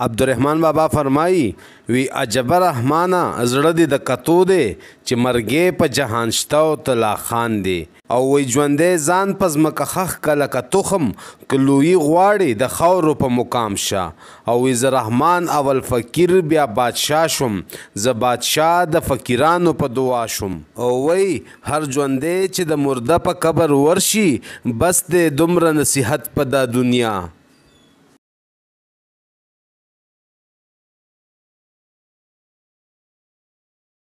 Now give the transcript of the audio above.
عبدالرحمن بابا فرمایي وی عجب رحمانا زړه دې د کتو دی چې مرګې په جهان شته او تلا خان دی او وی ژوندې ځان په ځمکه خخ کله که تخم که لویي غواړي د خاورو په مقام شه او وی زه رحمان اول فقیر بیا بادشاه شوم زه بادشاه د فقیرانو په دعا شوم او وی هر ژوندې چې د مرده په قبر ورشي بس دې دومره نصیحت په دا دنیا